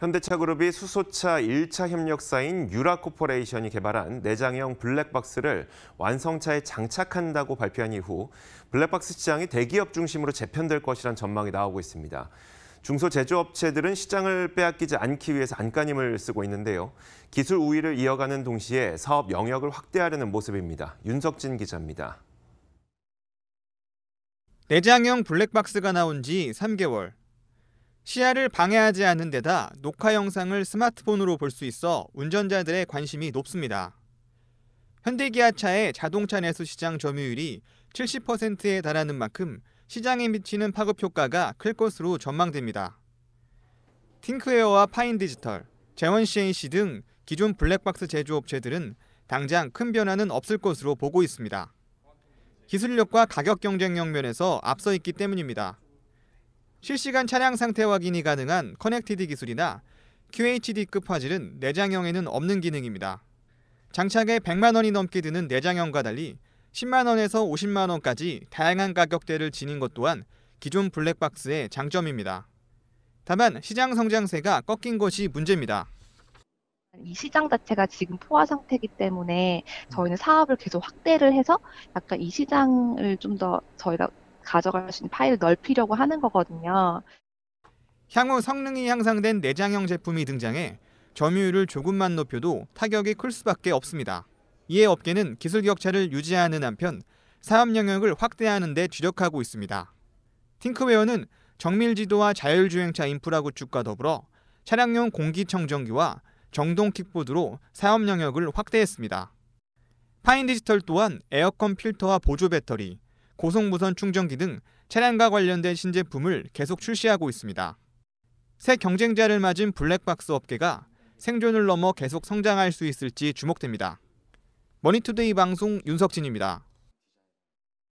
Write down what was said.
현대차그룹이 수소차 1차 협력사인 유라코퍼레이션이 개발한 내장형 블랙박스를 완성차에 장착한다고 발표한 이후 블랙박스 시장이 대기업 중심으로 재편될 것이란 전망이 나오고 있습니다. 중소제조업체들은 시장을 빼앗기지 않기 위해서 안간힘을 쓰고 있는데요. 기술 우위를 이어가는 동시에 사업 영역을 확대하려는 모습입니다. 윤석진 기자입니다. 내장형 블랙박스가 나온 지 3개월. 시야를 방해하지 않는 데다 녹화 영상을 스마트폰으로 볼 수 있어 운전자들의 관심이 높습니다. 현대기아차의 자동차 내수 시장 점유율이 70%에 달하는 만큼 시장에 미치는 파급 효과가 클 것으로 전망됩니다. 팅크웨어와 파인디지털, 재원 CNC 등 기존 블랙박스 제조업체들은 당장 큰 변화는 없을 것으로 보고 있습니다. 기술력과 가격 경쟁력 면에서 앞서 있기 때문입니다. 실시간 차량 상태 확인이 가능한 커넥티드 기술이나 QHD급 화질은 내장형에는 없는 기능입니다. 장착에 100만 원이 넘게 드는 내장형과 달리 10만 원에서 50만 원까지 다양한 가격대를 지닌 것 또한 기존 블랙박스의 장점입니다. 다만 시장 성장세가 꺾인 것이 문제입니다. 이 시장 자체가 지금 포화 상태이기 때문에 저희는 사업을 계속 확대를 해서 약간 이 시장을 좀 더 저희가 가져갈 수 있는 파일을 넓히려고 하는 거거든요. 향후 성능이 향상된 내장형 제품이 등장해 점유율을 조금만 높여도 타격이 클 수밖에 없습니다. 이에 업계는 기술 격차를 유지하는 한편 사업 영역을 확대하는 데 주력하고 있습니다. 팅크웨어는 정밀 지도와 자율주행차 인프라 구축과 더불어 차량용 공기청정기와 정동 킥보드로 사업 영역을 확대했습니다. 파인디지털 또한 에어컨 필터와 보조 배터리, 고속무선 충전기 등 차량과 관련된 신제품을 계속 출시하고 있습니다. 새 경쟁자를 맞은 블랙박스 업계가 생존을 넘어 계속 성장할 수 있을지 주목됩니다. 머니투데이 방송 윤석진입니다.